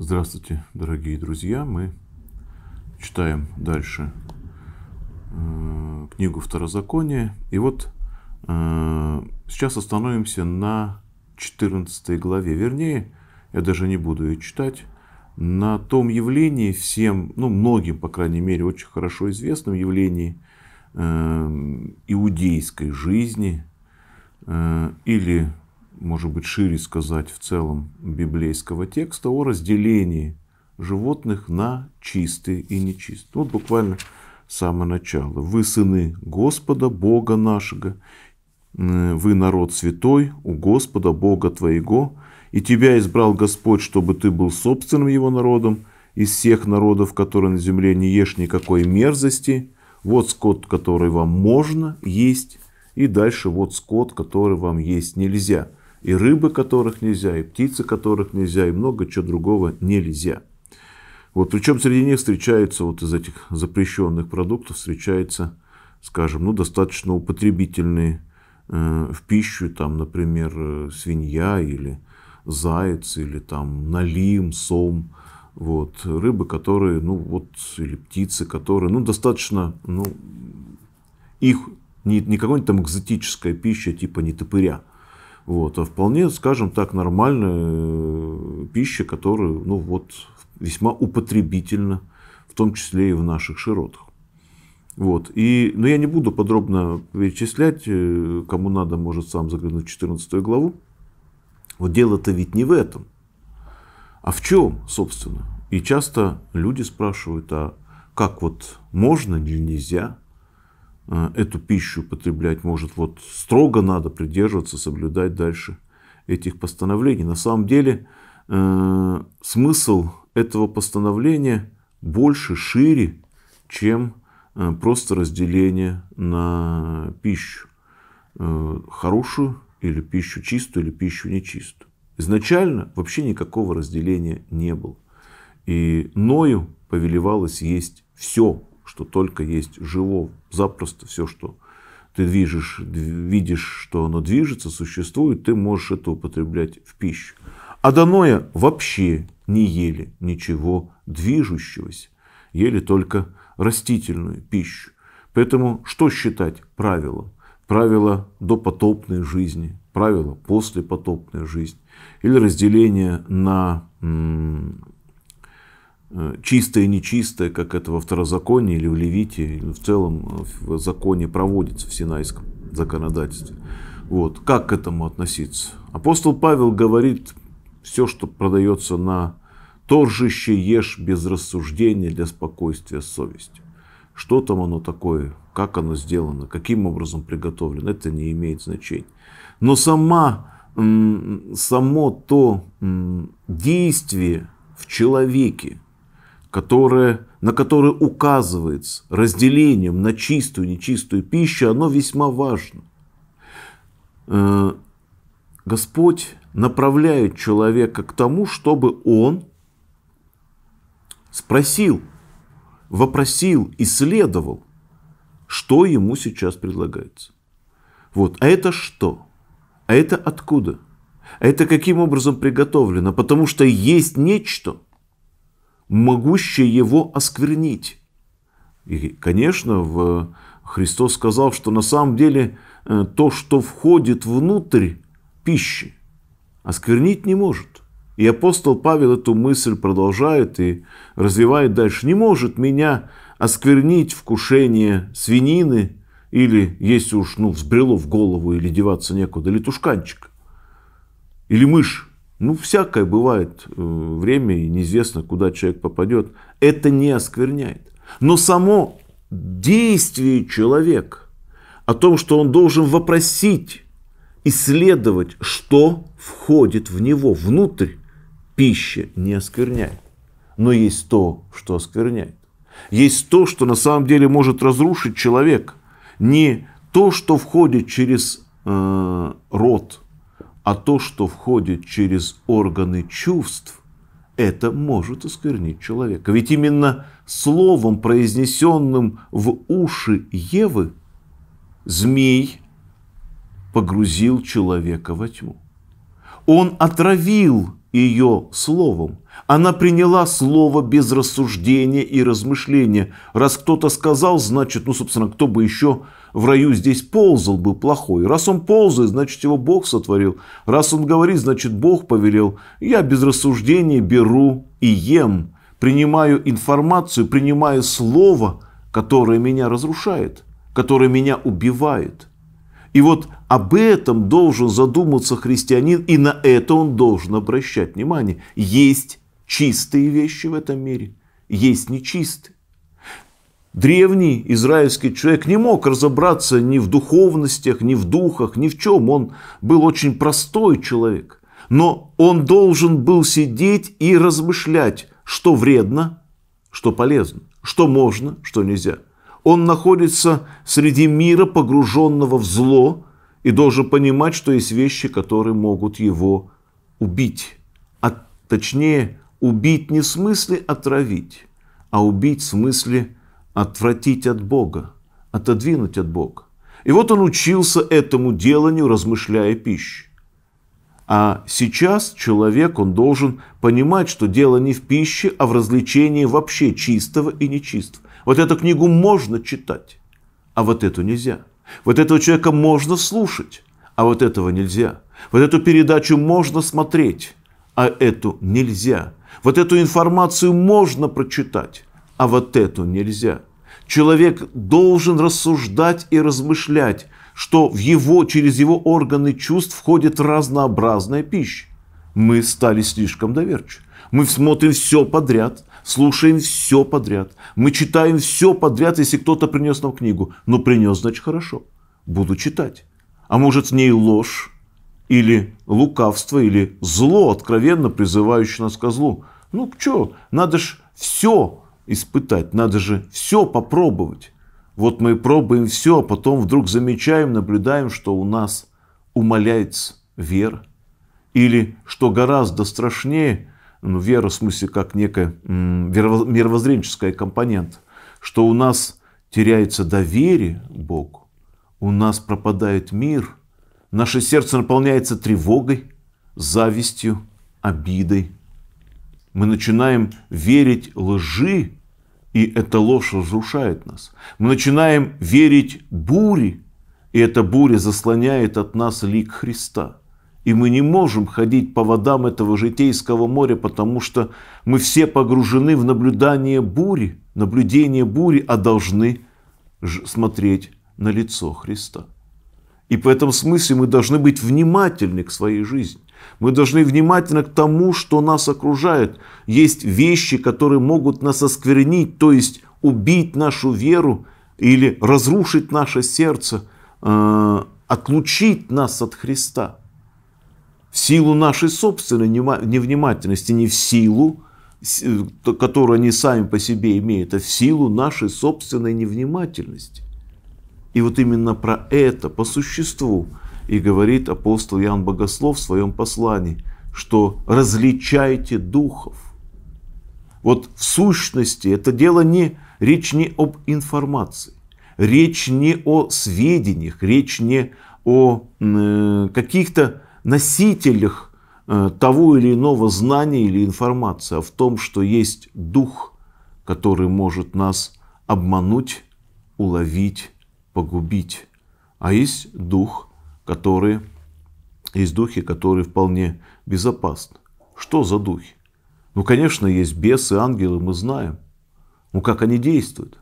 Здравствуйте, дорогие друзья! Мы читаем дальше э, книгу Второзакония. И вот э, сейчас остановимся на 14 главе. Вернее, я даже не буду ее читать, на том явлении всем, ну, многим, по крайней мере, очень хорошо известном явлении э, иудейской жизни э, или может быть, шире сказать в целом библейского текста о разделении животных на чистые и нечистые. Вот буквально самое начало. Вы сыны Господа, Бога нашего, э, вы народ святой у Господа, Бога твоего, и тебя избрал Господь, чтобы ты был собственным его народом, из всех народов, которые на земле не ешь никакой мерзости, вот скот, который вам можно есть, и дальше вот скот, который вам есть нельзя – и рыбы, которых нельзя, и птицы, которых нельзя, и много чего другого нельзя. Вот, причем среди них встречается, вот из этих запрещенных продуктов, встречается, скажем, ну, достаточно употребительные э, в пищу, там, например, свинья или заяц, или там налим, сом, вот, рыбы, которые, ну, вот, или птицы, которые, ну, достаточно, ну, их не, не какая-нибудь там экзотическая пища типа нетопыря, вот, а вполне, скажем так, нормальная э, пища, которая, ну вот, весьма употребительна, в том числе и в наших широтах. Вот. И, но я не буду подробно перечислять, э, кому надо, может сам заглянуть в 14 главу. Вот дело-то ведь не в этом. А в чем, собственно? И часто люди спрашивают, а как вот можно или нельзя? А, эту пищу потреблять может. Вот строго надо придерживаться, соблюдать дальше этих постановлений. На самом деле э, смысл этого постановления больше, шире, чем э, просто разделение на пищу э, хорошую или пищу чистую, или пищу нечистую. Изначально вообще никакого разделения не было. И Ною повелевалось есть все, что только есть, живо, запросто все, что ты движешь, видишь, что оно движется, существует, ты можешь это употреблять в пищу. А Даноя вообще не ели ничего движущегося, ели только растительную пищу. Поэтому что считать правилом? Правило допотопной жизни, правило послепотопной жизни или разделение на Э, чистое и нечистое, как это во второзаконии или в Левите, или в целом э, в законе проводится в синайском законодательстве. Вот. Как к этому относиться? Апостол Павел говорит, все, что продается на торжище, ешь без рассуждения для спокойствия совести. Что там оно такое, как оно сделано, каким образом приготовлено, это не имеет значения. Но сама, само то действие в человеке, которое, на которое указывается разделением на чистую и нечистую пищу, оно весьма важно. Э, Господь направляет человека к тому, чтобы он спросил, вопросил, исследовал, что ему сейчас предлагается. Вот, а это что? А это откуда? А это каким образом приготовлено? Потому что есть нечто – могущее его осквернить. И, конечно, в... Христос сказал, что на самом деле э, то, что входит внутрь пищи, осквернить не может. И апостол Павел эту мысль продолжает и развивает дальше. Не может меня осквернить вкушение свинины или, если уж ну, взбрело в голову или деваться некуда, или тушканчик или мышь. Ну, всякое бывает э, время, и неизвестно, куда человек попадет. Это не оскверняет. Но само действие человека о том, что он должен вопросить, исследовать, что входит в него, внутрь, пища не оскверняет. Но есть то, что оскверняет. Есть то, что на самом деле может разрушить человека. Не то, что входит через э, рот, а то, что входит через органы чувств, это может осквернить человека. Ведь именно словом, произнесенным в уши Евы, змей погрузил человека во тьму. Он отравил ее словом. Она приняла слово без рассуждения и размышления. Раз кто-то сказал, значит, ну, собственно, кто бы еще в раю здесь ползал бы плохой. Раз он ползает, значит, его Бог сотворил. Раз он говорит, значит, Бог повелел. Я без рассуждения беру и ем. Принимаю информацию, принимаю слово, которое меня разрушает, которое меня убивает. И вот об этом должен задуматься христианин, и на это он должен обращать внимание. Есть чистые вещи в этом мире, есть нечистые. Древний израильский человек не мог разобраться ни в духовностях, ни в духах, ни в чем. Он был очень простой человек. Но он должен был сидеть и размышлять, что вредно, что полезно, что можно, что нельзя – он находится среди мира, погруженного в зло, и должен понимать, что есть вещи, которые могут его убить. А, точнее, убить не в смысле отравить, а убить в смысле отвратить от Бога, отодвинуть от Бога. И вот он учился этому деланию, размышляя пищу. А сейчас человек, он должен понимать, что дело не в пище, а в развлечении вообще чистого и нечистого. Вот эту книгу можно читать, а вот эту нельзя. Вот этого человека можно слушать, а вот этого нельзя. Вот эту передачу можно смотреть, а эту нельзя. Вот эту информацию можно прочитать, а вот эту нельзя. Человек должен рассуждать и размышлять, что в его, через его органы чувств входит разнообразная пища. Мы стали слишком доверчивы. Мы смотрим все подряд слушаем все подряд. Мы читаем все подряд, если кто-то принес нам книгу. Ну, принес, значит, хорошо. Буду читать. А может, в ней ложь или лукавство, или зло, откровенно призывающее нас ко злу. Ну, что, надо же все испытать, надо же все попробовать. Вот мы пробуем все, а потом вдруг замечаем, наблюдаем, что у нас умаляется вера. Или, что гораздо страшнее, ну, вера в смысле как некая мировоззренческая компонент, что у нас теряется доверие Богу, у нас пропадает мир, наше сердце наполняется тревогой, завистью, обидой. Мы начинаем верить лжи, и эта ложь разрушает нас. Мы начинаем верить буре, и эта буря заслоняет от нас лик Христа. И мы не можем ходить по водам этого житейского моря, потому что мы все погружены в наблюдание бури, наблюдение бури, а должны смотреть на лицо Христа. И в этом смысле мы должны быть внимательны к своей жизни. Мы должны внимательно к тому, что нас окружает. Есть вещи, которые могут нас осквернить, то есть убить нашу веру или разрушить наше сердце, э, отлучить нас от Христа силу нашей собственной невнимательности, не в силу, э, которую они сами по себе имеют, а в силу нашей собственной невнимательности. И вот именно про это по существу и говорит апостол Иоанн Богослов в своем послании, что различайте духов. Вот в сущности это дело не, речь не об информации, речь не о сведениях, речь не о э, каких-то носителях э, того или иного знания или информации, а в том, что есть дух, который может нас обмануть, уловить, погубить. А есть дух, который, есть духи, которые вполне безопасны. Что за духи? Ну, конечно, есть бесы, ангелы, мы знаем. Ну, как они действуют?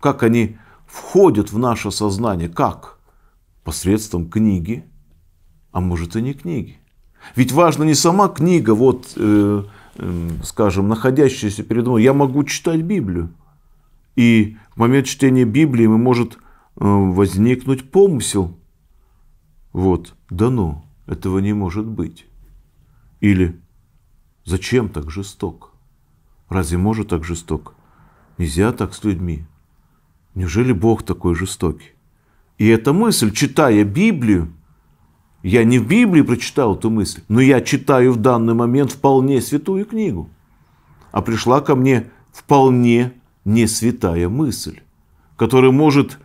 Как они входят в наше сознание? Как? Посредством книги, а может и не книги. Ведь важно не сама книга, вот, э, э, скажем, находящаяся передо мной. Я могу читать Библию. И в момент чтения Библии мы может э, возникнуть помысел. Вот, да ну, этого не может быть. Или зачем так жесток? Разве может так жесток? Нельзя так с людьми. Неужели Бог такой жестокий? И эта мысль, читая Библию, я не в Библии прочитал эту мысль, но я читаю в данный момент вполне святую книгу. А пришла ко мне вполне не святая мысль, которая может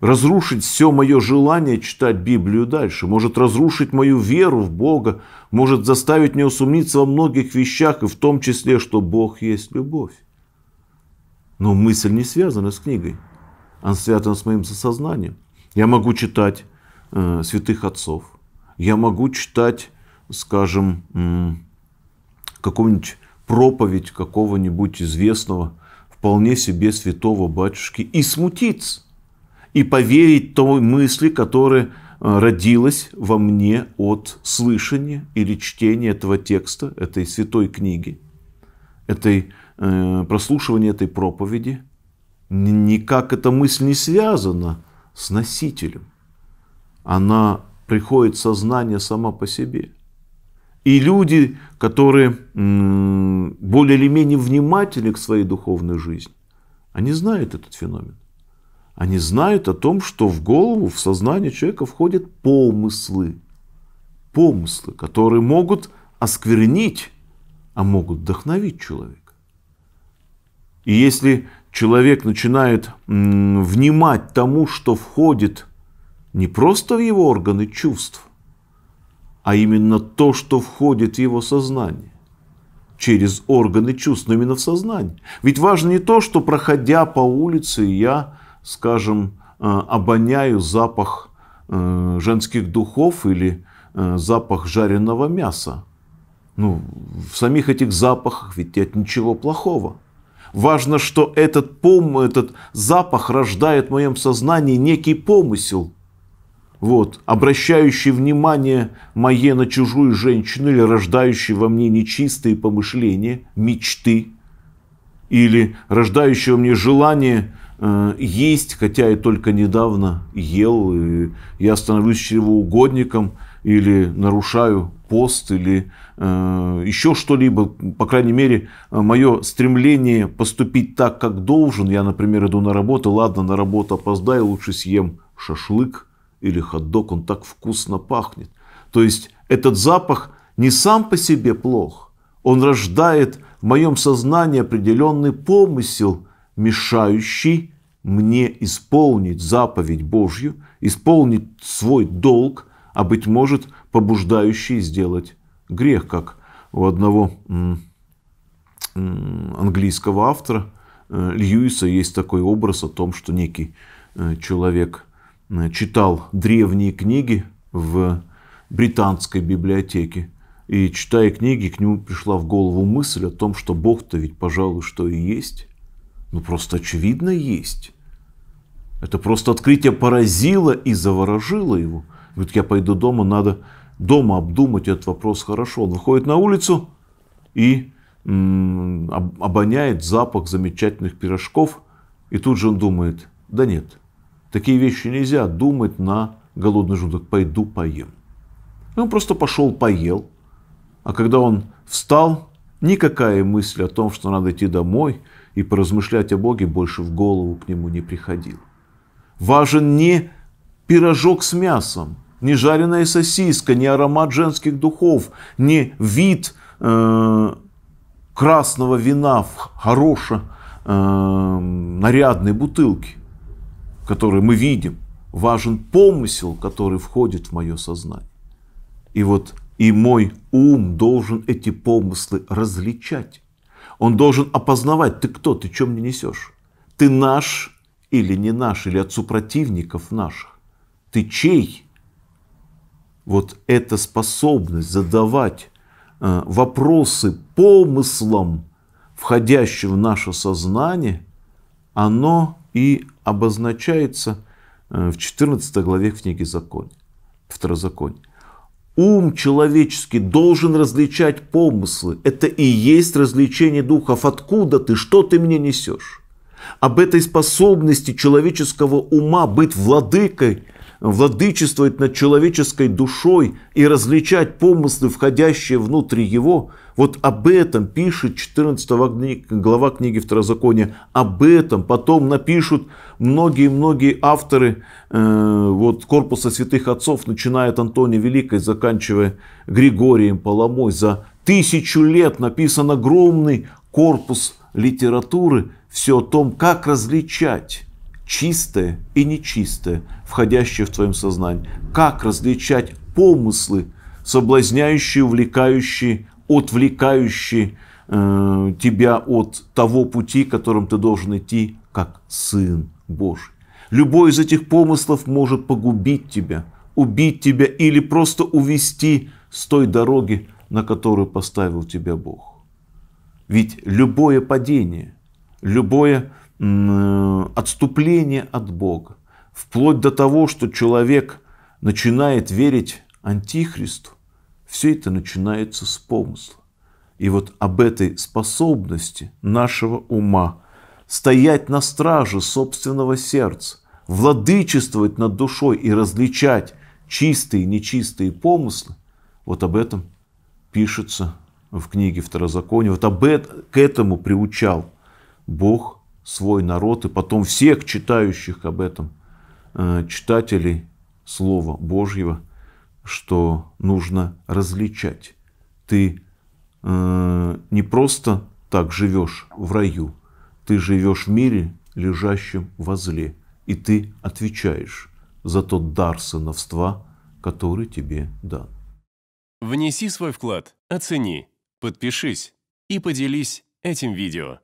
разрушить все мое желание читать Библию дальше, может разрушить мою веру в Бога, может заставить меня усомниться во многих вещах, и в том числе, что Бог есть любовь. Но мысль не связана с книгой, она связана с моим сознанием. Я могу читать э, святых отцов, я могу читать, скажем, какую-нибудь проповедь какого-нибудь известного, вполне себе святого батюшки и смутиться, и поверить той мысли, которая э, родилась во мне от слышания или чтения этого текста, этой святой книги, этой, э, прослушивания этой проповеди. Никак эта мысль не связана с носителем. Она приходит сознание само по себе. И люди, которые более или менее внимательны к своей духовной жизни, они знают этот феномен. Они знают о том, что в голову, в сознание человека входят помыслы. Помыслы, которые могут осквернить, а могут вдохновить человека. И если человек начинает внимать тому, что входит не просто в его органы чувств, а именно то, что входит в его сознание через органы чувств, но именно в сознание. Ведь важно не то, что проходя по улице я, скажем, э, обоняю запах э, женских духов или э, запах жареного мяса. Ну, в самих этих запахах ведь нет ничего плохого. Важно, что этот, пом, этот запах рождает в моем сознании некий помысел, вот, обращающий внимание мое на чужую женщину или рождающий во мне нечистые помышления, мечты, или рождающий во мне желание э, есть, хотя и только недавно ел, и я становлюсь чревоугодником, или нарушаю пост, или э, еще что-либо, по крайней мере, э, мое стремление поступить так, как должен, я, например, иду на работу, ладно, на работу опоздаю, лучше съем шашлык, или хот-дог, он так вкусно пахнет. То есть этот запах не сам по себе плох, он рождает в моем сознании определенный помысел, мешающий мне исполнить заповедь Божью, исполнить свой долг, а быть может побуждающий сделать грех, как у одного английского автора э, Льюиса есть такой образ о том, что некий э, человек Э, читал древние книги в британской библиотеке. И читая книги, к нему пришла в голову мысль о том, что Бог-то ведь, пожалуй, что и есть. Ну, просто очевидно есть. Это просто открытие поразило и заворожило его. Говорит, я пойду дома, надо дома обдумать этот вопрос хорошо. Он выходит на улицу и обоняет запах замечательных пирожков. И тут же он думает, да нет, Такие вещи нельзя думать на голодный желудок. Пойду поем. И он просто пошел поел. А когда он встал, никакая мысль о том, что надо идти домой и поразмышлять о Боге, больше в голову к нему не приходил. Важен не пирожок с мясом, не жареная сосиска, не аромат женских духов, не вид э, красного вина в хорошей э, нарядной бутылке который мы видим, важен помысел, который входит в мое сознание. И вот и мой ум должен эти помыслы различать. Он должен опознавать, ты кто, ты чем мне несешь. Ты наш или не наш, или от супротивников наших. Ты чей? Вот эта способность задавать э, вопросы помыслам, входящим в наше сознание, оно и обозначается э, в 14 главе книги Закон, Второзаконие. Ум человеческий должен различать помыслы. Это и есть развлечение духов. Откуда ты? Что ты мне несешь? Об этой способности человеческого ума быть владыкой владычествовать над человеческой душой и различать помыслы, входящие внутрь его, вот об этом пишет 14 глава книги Второзакония. Об этом потом напишут многие-многие авторы э, вот, корпуса святых отцов, начиная от Антония Великой, заканчивая Григорием Поломой. За тысячу лет написан огромный корпус литературы, все о том, как различать чистое и нечистое, входящее в твоем сознании. Как различать помыслы, соблазняющие, увлекающие, отвлекающие э, тебя от того пути, которым ты должен идти, как Сын Божий. Любой из этих помыслов может погубить тебя, убить тебя или просто увести с той дороги, на которую поставил тебя Бог. Ведь любое падение, любое Э, отступление от Бога, вплоть до того, что человек начинает верить Антихристу, все это начинается с помысла. И вот об этой способности нашего ума стоять на страже собственного сердца, владычествовать над душой и различать чистые и нечистые помыслы, вот об этом пишется в книге Второзакония. Вот об это, к этому приучал Бог свой народ и потом всех читающих об этом э, читателей Слова Божьего, что нужно различать. Ты э, не просто так живешь в раю, ты живешь в мире, лежащем во зле, и ты отвечаешь за тот дар сыновства, который тебе дан. Внеси свой вклад, оцени, подпишись и поделись этим видео.